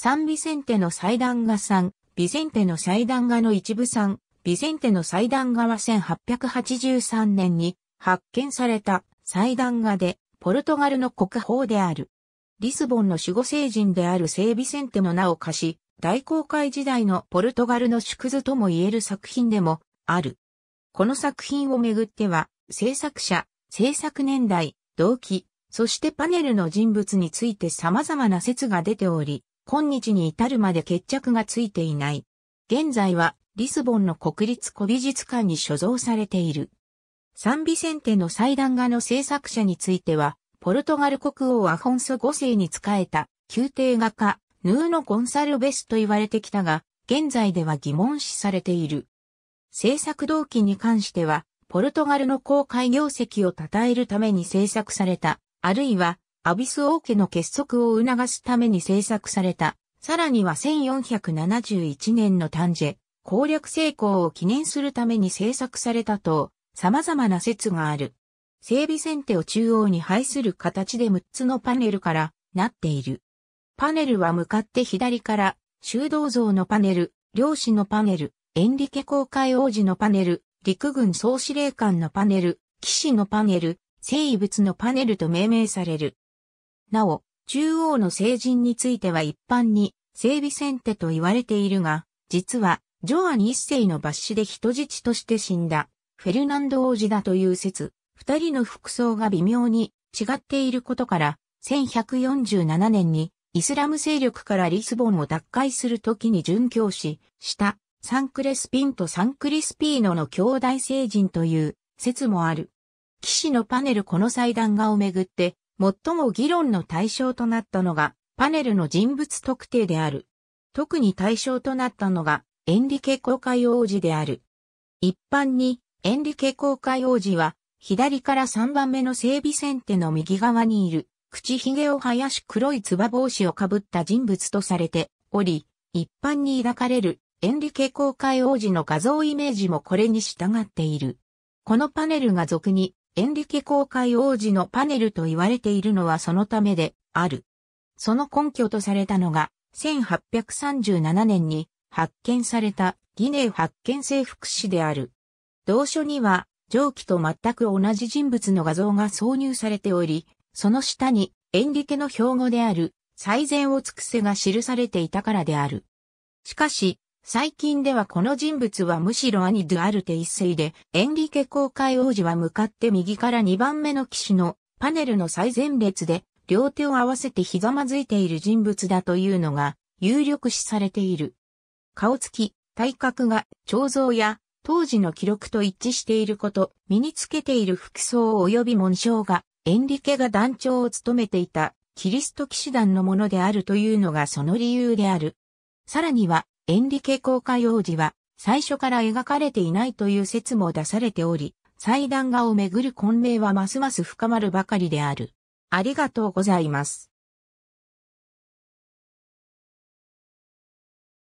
サンビセンテの祭壇画さん、ビセンテの祭壇画の一部さん、ビセンテの祭壇画は1883年に発見された祭壇画で、ポルトガルの国宝である。リスボンの守護聖人である聖ビセンテの名を貸し、大航海時代のポルトガルの縮図とも言える作品でもある。この作品をめぐっては、制作者、制作年代、動機、そしてパネルの人物について様々な説が出ており、今日に至るまで決着がついていない。現在はリスボンの国立古美術館に所蔵されている。サンビセンテの祭壇画の制作者については、ポルトガル国王アフォンソ5世に仕えた宮廷画家、ヌーノ・ゴンサルベスと言われてきたが、現在では疑問視されている。制作動機に関しては、ポルトガルの公開業績を称えるために制作された、あるいはアビス王家の結束を促すために制作された、さらには1471年のタンジェ、攻略成功を記念するために制作されたと、様々な説がある。整備先手を中央に配する形で6つのパネルからなっている。パネルは向かって左から、修道像のパネル、漁師のパネル、エンリケ公会王子のパネル、陸軍総司令官のパネル、騎士のパネル、生物のパネルと命名される。なお、中央の聖人については一般に整備先手と言われているが、実は、ジョアン一世の抜死で人質として死んだ、フェルナンド王子だという説、二人の服装が微妙に違っていることから、1147年にイスラム勢力からリスボンを奪回するときに殉教し、したサンクレスピンとサンクリスピーノの兄弟聖人という説もある。騎士のパネルこの祭壇画をめぐって最も議論の対象となったのが、パネルの人物特定である。特に対象となったのが、エンリケ公開王子である。一般に、エンリケ公開王子は、左から3番目の整備線手の右側にいる、口ひげを生やし黒いつば帽子をかぶった人物とされており、一般に抱かれるエンリケ公開王子の画像イメージもこれに従っている。このパネルが俗にエンリケ公開王子のパネルと言われているのはそのためである。その根拠とされたのが、1837年に発見されたギネー発見征服誌である。同書には、上記と全く同じ人物の画像が挿入されており、その下にエンリケの標語である最善を尽くせが記されていたからである。しかし、最近ではこの人物はむしろ兄ドゥアルテ一世で、エンリケ公会王子は向かって右から2番目の騎士のパネルの最前列で、両手を合わせてひざまずいている人物だというのが、有力視されている。顔つき、体格が、彫像や、当時の記録と一致していること、身につけている服装及び紋章が、エンリケが団長を務めていた、キリスト騎士団のものであるというのがその理由である。さらには、エンリケ公開王子は最初から描かれていないという説も出されており、祭壇画をめぐる混迷はますます深まるばかりである。ありがとうございます。